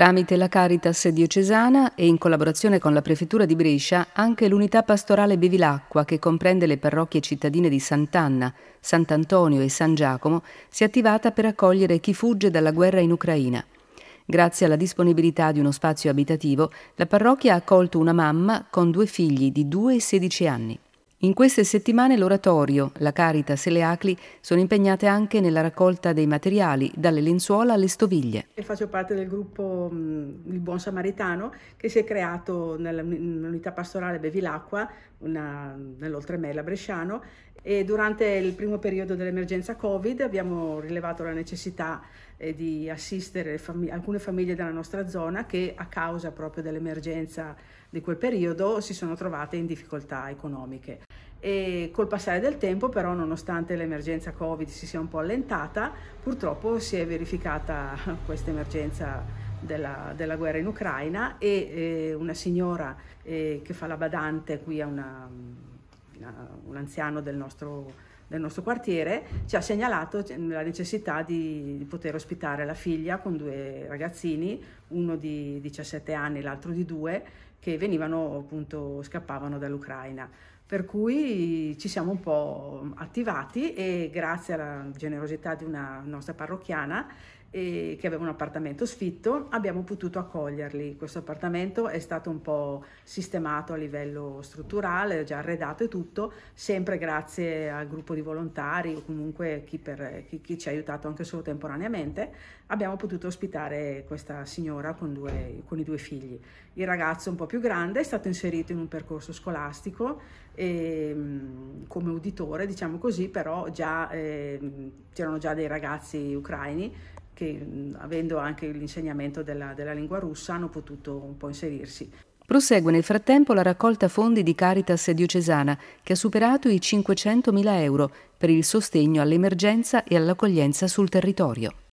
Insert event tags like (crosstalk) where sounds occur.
Tramite la Caritas diocesana e in collaborazione con la Prefettura di Brescia, anche l'unità pastorale Bevilacqua, che comprende le parrocchie cittadine di Sant'Anna, Sant'Antonio e San Giacomo, si è attivata per accogliere chi fugge dalla guerra in Ucraina. Grazie alla disponibilità di uno spazio abitativo, la parrocchia ha accolto una mamma con due figli di 2 e 16 anni. In queste settimane l'oratorio, la Caritas e le ACLI sono impegnate anche nella raccolta dei materiali, dalle lenzuola alle stoviglie. Faccio parte del gruppo mm, Il Buon Samaritano che si è creato nell'unità pastorale Bevilacqua, nell'Oltremella Bresciano, e durante il primo periodo dell'emergenza Covid abbiamo rilevato la necessità eh, di assistere fam alcune famiglie della nostra zona che a causa proprio dell'emergenza di quel periodo si sono trovate in difficoltà economiche e col passare del tempo però nonostante l'emergenza Covid si sia un po' allentata, purtroppo si è verificata (laughs) questa emergenza della, della, guerra in Ucraina e eh, una signora eh, che fa la badante qui a una, una, un anziano del nostro del nostro quartiere ci ha segnalato cioè, la necessità di, di poter ospitare la figlia con due ragazzini, uno di 17 anni e l'altro di 2, che venivano appunto, scappavano dall'Ucraina. Per cui ci siamo un po' attivati e grazie alla generosità di una nostra parrocchiana che aveva un appartamento sfitto, abbiamo potuto accoglierli. Questo appartamento è stato un po' sistemato a livello strutturale, già arredato e tutto, sempre grazie al gruppo di volontari o comunque chi, per, chi, chi ci ha aiutato anche solo temporaneamente, abbiamo potuto ospitare questa signora con, due, con i due figli. Il ragazzo un po' più grande è stato inserito in un percorso scolastico e, ehm, come uditore, diciamo così, però già, eh, c'erano già dei ragazzi ucraini che avendo anche l'insegnamento della, della lingua russa hanno potuto un po' inserirsi. Prosegue nel frattempo la raccolta fondi di Caritas diocesana che ha superato i 500.000 euro per il sostegno all'emergenza e all'accoglienza sul territorio.